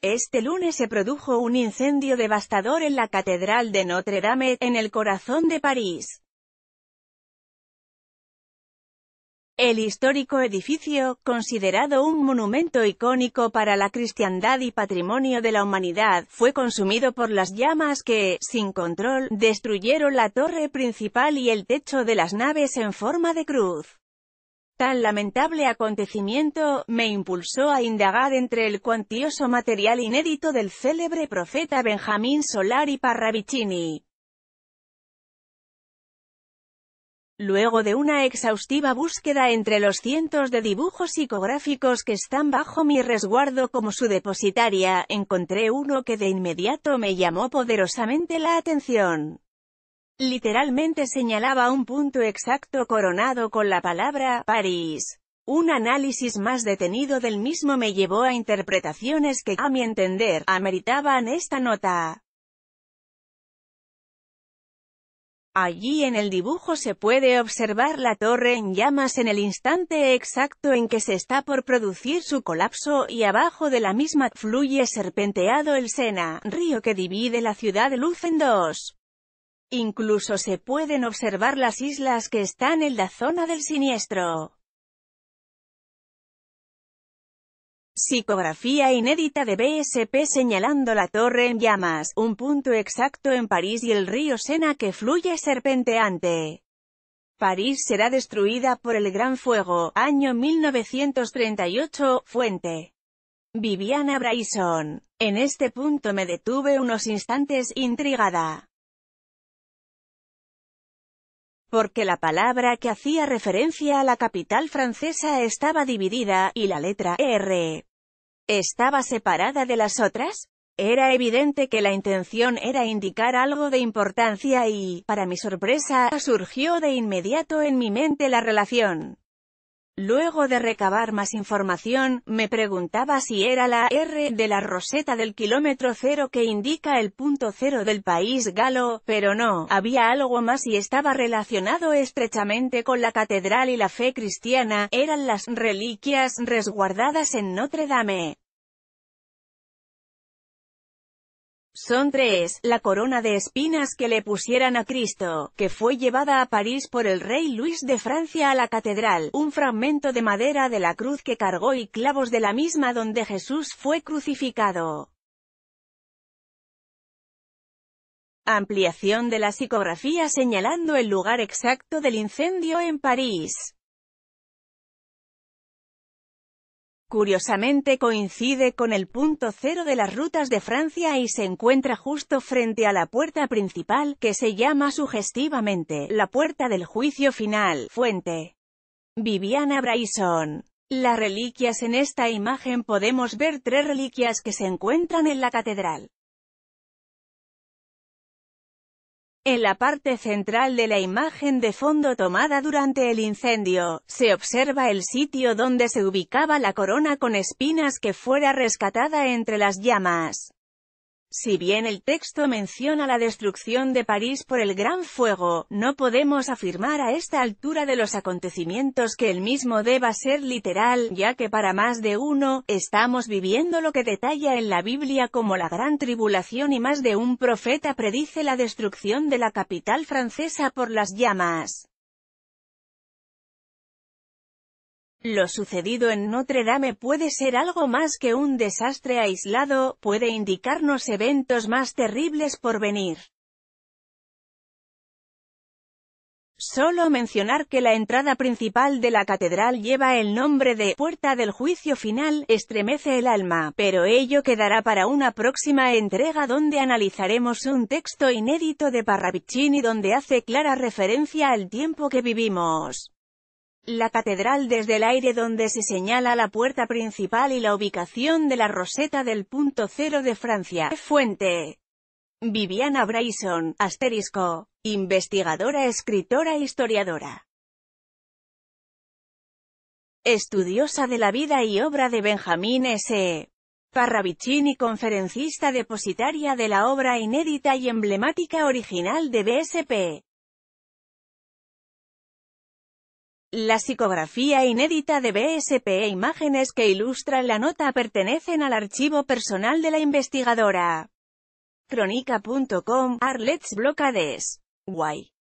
Este lunes se produjo un incendio devastador en la Catedral de Notre Dame, en el corazón de París. El histórico edificio, considerado un monumento icónico para la cristiandad y patrimonio de la humanidad, fue consumido por las llamas que, sin control, destruyeron la torre principal y el techo de las naves en forma de cruz. Tan lamentable acontecimiento, me impulsó a indagar entre el cuantioso material inédito del célebre profeta Benjamín Solari Parravicini. Luego de una exhaustiva búsqueda entre los cientos de dibujos psicográficos que están bajo mi resguardo como su depositaria, encontré uno que de inmediato me llamó poderosamente la atención. Literalmente señalaba un punto exacto coronado con la palabra «París». Un análisis más detenido del mismo me llevó a interpretaciones que, a mi entender, ameritaban esta nota. Allí en el dibujo se puede observar la torre en llamas en el instante exacto en que se está por producir su colapso, y abajo de la misma, fluye serpenteado el Sena, río que divide la ciudad de luz en dos. Incluso se pueden observar las islas que están en la zona del siniestro. Psicografía inédita de BSP señalando la torre en llamas, un punto exacto en París y el río Sena que fluye serpenteante. París será destruida por el Gran Fuego, año 1938, fuente. Viviana Bryson. En este punto me detuve unos instantes intrigada porque la palabra que hacía referencia a la capital francesa estaba dividida, y la letra R ¿Estaba separada de las otras? Era evidente que la intención era indicar algo de importancia y, para mi sorpresa, surgió de inmediato en mi mente la relación. Luego de recabar más información, me preguntaba si era la R de la roseta del kilómetro cero que indica el punto cero del país galo, pero no, había algo más y estaba relacionado estrechamente con la catedral y la fe cristiana, eran las reliquias resguardadas en Notre Dame. Son tres, la corona de espinas que le pusieran a Cristo, que fue llevada a París por el rey Luis de Francia a la catedral, un fragmento de madera de la cruz que cargó y clavos de la misma donde Jesús fue crucificado. Ampliación de la psicografía señalando el lugar exacto del incendio en París. Curiosamente coincide con el punto cero de las rutas de Francia y se encuentra justo frente a la puerta principal, que se llama sugestivamente, la puerta del juicio final. Fuente. Viviana Bryson. Las reliquias en esta imagen podemos ver tres reliquias que se encuentran en la catedral. En la parte central de la imagen de fondo tomada durante el incendio, se observa el sitio donde se ubicaba la corona con espinas que fuera rescatada entre las llamas. Si bien el texto menciona la destrucción de París por el Gran Fuego, no podemos afirmar a esta altura de los acontecimientos que el mismo deba ser literal, ya que para más de uno, estamos viviendo lo que detalla en la Biblia como la gran tribulación y más de un profeta predice la destrucción de la capital francesa por las llamas. Lo sucedido en Notre Dame puede ser algo más que un desastre aislado, puede indicarnos eventos más terribles por venir. Solo mencionar que la entrada principal de la catedral lleva el nombre de «Puerta del Juicio Final» estremece el alma, pero ello quedará para una próxima entrega donde analizaremos un texto inédito de Parravicini donde hace clara referencia al tiempo que vivimos la catedral desde el aire donde se señala la puerta principal y la ubicación de la roseta del punto cero de Francia. Fuente. Viviana Bryson, asterisco, investigadora, escritora, e historiadora. Estudiosa de la vida y obra de Benjamín S. Parravicini conferencista depositaria de la obra inédita y emblemática original de BSP. La psicografía inédita de BSP e imágenes que ilustran la nota pertenecen al archivo personal de la investigadora. Cronica.com, Arlets Guay.